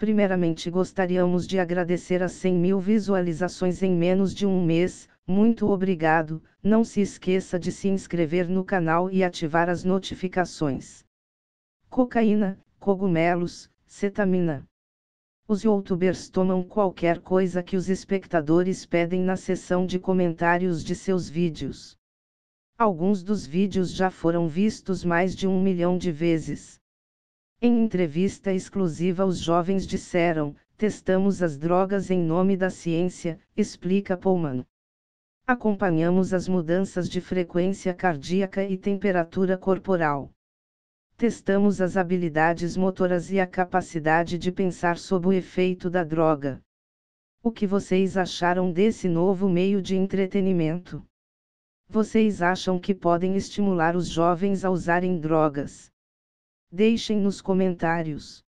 Primeiramente gostaríamos de agradecer as 100 mil visualizações em menos de um mês, muito obrigado, não se esqueça de se inscrever no canal e ativar as notificações. Cocaína, cogumelos, cetamina. Os youtubers tomam qualquer coisa que os espectadores pedem na seção de comentários de seus vídeos. Alguns dos vídeos já foram vistos mais de um milhão de vezes. Em entrevista exclusiva, os jovens disseram: testamos as drogas em nome da ciência, explica Pullman. Acompanhamos as mudanças de frequência cardíaca e temperatura corporal. Testamos as habilidades motoras e a capacidade de pensar sob o efeito da droga. O que vocês acharam desse novo meio de entretenimento? Vocês acham que podem estimular os jovens a usarem drogas? Deixem nos comentários.